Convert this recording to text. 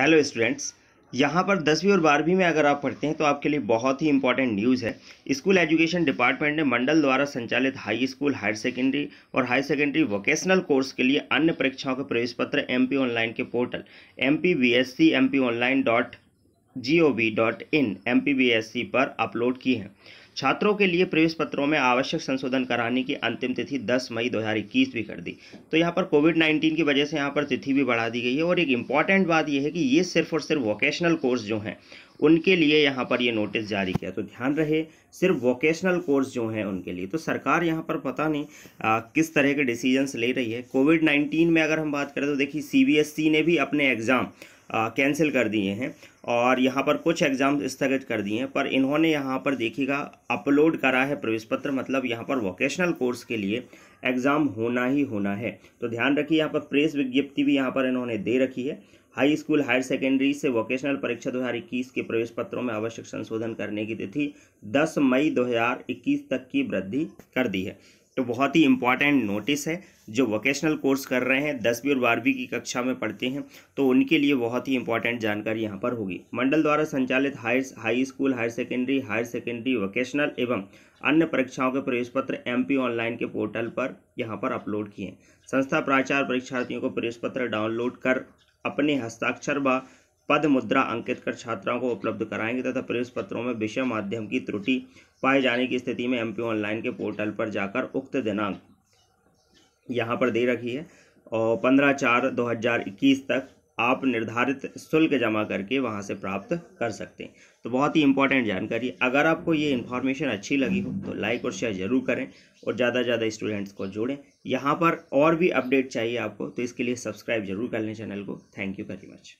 hello students यहाँ पर दसवीं और बारहवीं में अगर आप पढ़ते हैं तो आपके लिए बहुत ही इंपॉर्टेंट न्यूज़ है स्कूल एजुकेशन डिपार्टमेंट ने मंडल द्वारा संचालित हाई स्कूल हायर सेकेंडरी और हायर सेकेंडरी वोकेशनल कोर्स के लिए अन्य परीक्षाओं के प्रवेश पत्र एम ऑनलाइन के portal M P B S C M P online dot G O V dot in M P B S C पर अपलोड की हैं छात्रों के लिए प्रवेश पत्रों में आवश्यक संशोधन कराने की अंतिम तिथि 10 मई 2021 भी कर दी तो यहाँ पर कोविड 19 की वजह से यहाँ पर तिथि भी बढ़ा दी गई है और एक इम्पॉर्टेंट बात यह है कि ये सिर्फ और सिर्फ वोकेशनल कोर्स जो हैं उनके लिए यहाँ पर ये नोटिस जारी किया तो ध्यान रहे सिर्फ वोकेशनल कोर्स जो हैं उनके लिए तो सरकार यहाँ पर पता नहीं आ, किस तरह के डिसीजंस ले रही है कोविड नाइन्टीन में अगर हम बात करें तो देखिए सी e ने भी अपने एग्ज़ाम कैंसिल कर दिए हैं और यहाँ पर कुछ एग्ज़ाम स्थगित कर दिए हैं पर इन्होंने यहाँ पर देखिएगा अपलोड करा है प्रवेश पत्र मतलब यहाँ पर वोकेशनल कोर्स के लिए एग्ज़ाम होना ही होना है तो ध्यान रखिए यहाँ पर प्रेस विज्ञप्ति भी यहाँ पर इन्होंने दे रखी है हाई स्कूल हायर सेकेंडरी से वोकेशनल परीक्षा दो के प्रवेश पत्रों में आवश्यक संशोधन करने की तिथि दस मई दो तक की वृद्धि कर दी है तो बहुत ही इम्पॉर्टेंट नोटिस है जो वोकेशनल कोर्स कर रहे हैं दसवीं और बारहवीं की कक्षा में पढ़ते हैं तो उनके लिए बहुत ही इंपॉर्टेंट जानकारी यहाँ पर होगी मंडल द्वारा संचालित higher high school higher secondary higher secondary vocational एवं अन्य परीक्षाओं के प्रवेश पत्र एम ऑनलाइन के पोर्टल पर यहाँ पर अपलोड किए संस्था प्राचार्य परीक्षार्थियों को प्रवेश पत्र डाउनलोड कर अपने हस्ताक्षर व पद मुद्रा अंकित कर छात्राओं को उपलब्ध कराएंगे तथा प्रवेश पत्रों में विषय माध्यम की त्रुटि पाए जाने की स्थिति में एम ऑनलाइन के पोर्टल पर जाकर उक्त दिनांक यहाँ पर दे रखी है और पंद्रह चार दो हज़ार इक्कीस तक आप निर्धारित शुल्क जमा करके वहाँ से प्राप्त कर सकते हैं तो बहुत ही इंपॉर्टेंट जानकारी अगर आपको ये इन्फॉर्मेशन अच्छी लगी हो तो लाइक और शेयर ज़रूर करें और ज़्यादा से ज़्यादा स्टूडेंट्स को जोड़ें यहाँ पर और भी अपडेट चाहिए आपको तो इसके लिए सब्सक्राइब जरूर कर लें चैनल को थैंक यू वेरी मच